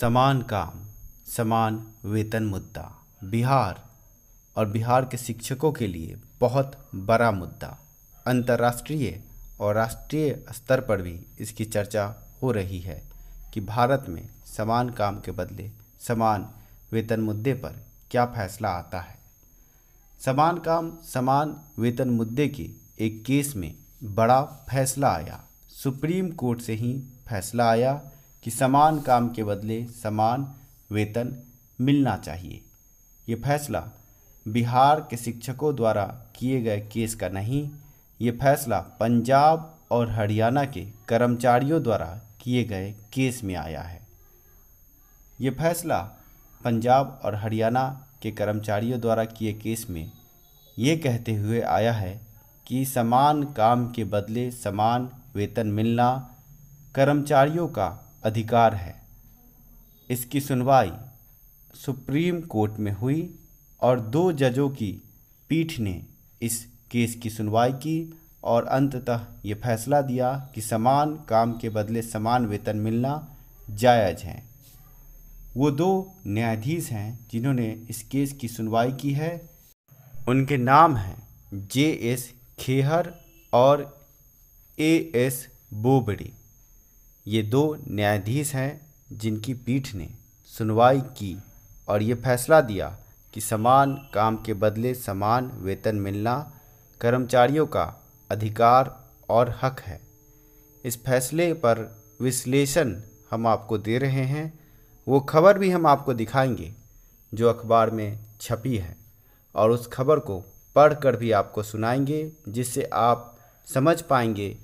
समान काम समान वेतन मुद्दा बिहार और बिहार के शिक्षकों के लिए बहुत बड़ा मुद्दा अंतर्राष्ट्रीय और राष्ट्रीय स्तर पर भी इसकी चर्चा हो रही है कि भारत में समान काम के बदले समान वेतन मुद्दे पर क्या फैसला आता है समान काम समान वेतन मुद्दे के एक केस में बड़ा फैसला आया सुप्रीम कोर्ट से ही फैसला आया कि समान काम के बदले समान वेतन मिलना चाहिए ये फैसला बिहार के शिक्षकों द्वारा किए गए केस का नहीं ये फैसला पंजाब और हरियाणा के कर्मचारियों द्वारा किए गए केस में आया है ये फैसला पंजाब और हरियाणा के कर्मचारियों द्वारा किए केस में ये कहते हुए आया है कि समान काम के बदले समान वेतन मिलना कर्मचारियों का अधिकार है इसकी सुनवाई सुप्रीम कोर्ट में हुई और दो जजों की पीठ ने इस केस की सुनवाई की और अंततः ये फैसला दिया कि समान काम के बदले समान वेतन मिलना जायज़ है वो दो न्यायाधीश हैं जिन्होंने इस केस की सुनवाई की है उनके नाम हैं जे एस खेहर और ए एस बोबड़ी ये दो न्यायाधीश हैं जिनकी पीठ ने सुनवाई की और ये फैसला दिया कि समान काम के बदले समान वेतन मिलना कर्मचारियों का अधिकार और हक है इस फैसले पर विश्लेषण हम आपको दे रहे हैं वो खबर भी हम आपको दिखाएंगे जो अखबार में छपी है और उस खबर को पढ़कर भी आपको सुनाएंगे जिससे आप समझ पाएंगे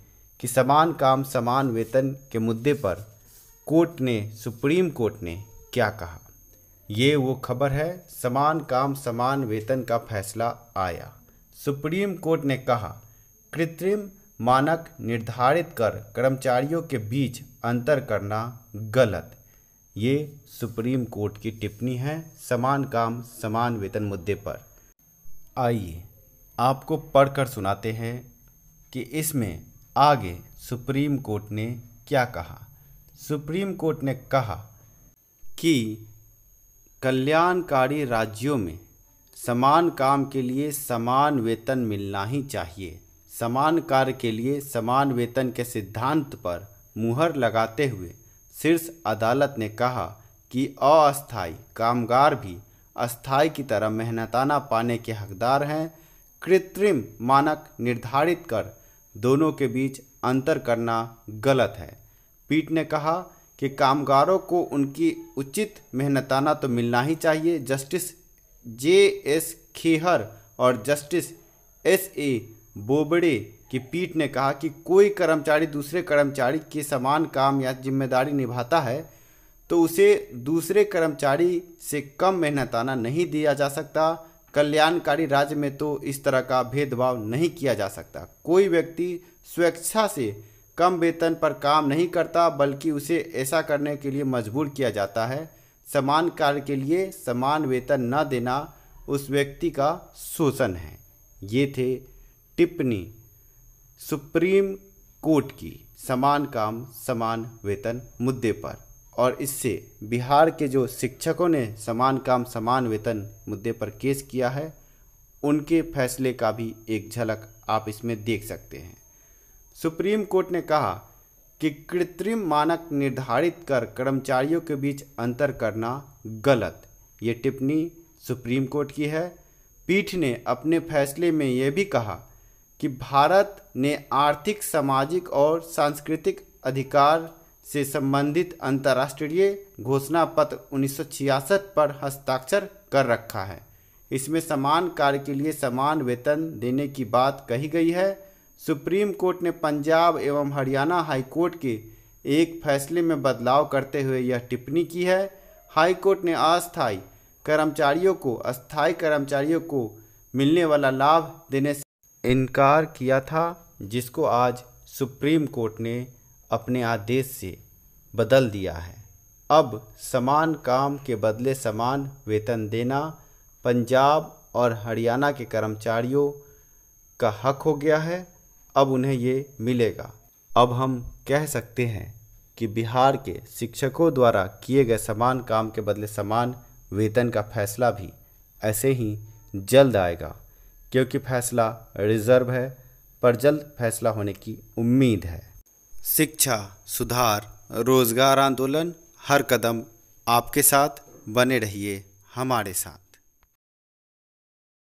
कि समान काम समान वेतन के मुद्दे पर कोर्ट ने सुप्रीम कोर्ट ने क्या कहा ये वो खबर है समान काम समान वेतन का फैसला आया सुप्रीम कोर्ट ने कहा कृत्रिम मानक निर्धारित कर कर्मचारियों के बीच अंतर करना गलत ये सुप्रीम कोर्ट की टिप्पणी है समान काम समान वेतन मुद्दे पर आइए आपको पढ़कर सुनाते हैं कि इसमें आगे सुप्रीम कोर्ट ने क्या कहा सुप्रीम कोर्ट ने कहा कि कल्याणकारी राज्यों में समान काम के लिए समान वेतन मिलना ही चाहिए समान कार्य के लिए समान वेतन के सिद्धांत पर मुहर लगाते हुए शीर्ष अदालत ने कहा कि अस्थाई कामगार भी अस्थाई की तरह मेहनताना पाने के हकदार हैं कृत्रिम मानक निर्धारित कर दोनों के बीच अंतर करना गलत है पीठ ने कहा कि कामगारों को उनकी उचित मेहनताना तो मिलना ही चाहिए जस्टिस जे एस खेहर और जस्टिस एस ए बोबड़े की पीठ ने कहा कि कोई कर्मचारी दूसरे कर्मचारी के समान काम या जिम्मेदारी निभाता है तो उसे दूसरे कर्मचारी से कम मेहनताना नहीं दिया जा सकता कल्याणकारी राज्य में तो इस तरह का भेदभाव नहीं किया जा सकता कोई व्यक्ति स्वेच्छा से कम वेतन पर काम नहीं करता बल्कि उसे ऐसा करने के लिए मजबूर किया जाता है समान कार्य के लिए समान वेतन न देना उस व्यक्ति का शोषण है ये थे टिप्पणी सुप्रीम कोर्ट की समान काम समान वेतन मुद्दे पर और इससे बिहार के जो शिक्षकों ने समान काम समान वेतन मुद्दे पर केस किया है उनके फैसले का भी एक झलक आप इसमें देख सकते हैं सुप्रीम कोर्ट ने कहा कि कृत्रिम मानक निर्धारित कर कर्मचारियों के बीच अंतर करना गलत ये टिप्पणी सुप्रीम कोर्ट की है पीठ ने अपने फैसले में यह भी कहा कि भारत ने आर्थिक सामाजिक और सांस्कृतिक अधिकार से संबंधित अंतर्राष्ट्रीय घोषणा पत्र उन्नीस पर हस्ताक्षर कर रखा है इसमें समान कार्य के लिए समान वेतन देने की बात कही गई है सुप्रीम कोर्ट ने पंजाब एवं हरियाणा हाईकोर्ट के एक फैसले में बदलाव करते हुए यह टिप्पणी की है हाईकोर्ट ने अस्थायी कर्मचारियों को अस्थायी कर्मचारियों को मिलने वाला लाभ देने से इनकार किया था जिसको आज सुप्रीम कोर्ट ने अपने आदेश से बदल दिया है अब समान काम के बदले समान वेतन देना पंजाब और हरियाणा के कर्मचारियों का हक हो गया है अब उन्हें ये मिलेगा अब हम कह सकते हैं कि बिहार के शिक्षकों द्वारा किए गए समान काम के बदले समान वेतन का फैसला भी ऐसे ही जल्द आएगा क्योंकि फैसला रिजर्व है पर जल्द फैसला होने की उम्मीद है शिक्षा सुधार रोजगार आंदोलन हर कदम आपके साथ बने रहिए हमारे साथ